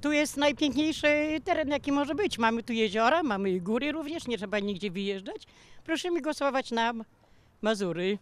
Tu jest najpiękniejszy teren, jaki może być. Mamy tu jeziora, mamy góry również, nie trzeba nigdzie wyjeżdżać. Prosimy głosować na Mazury.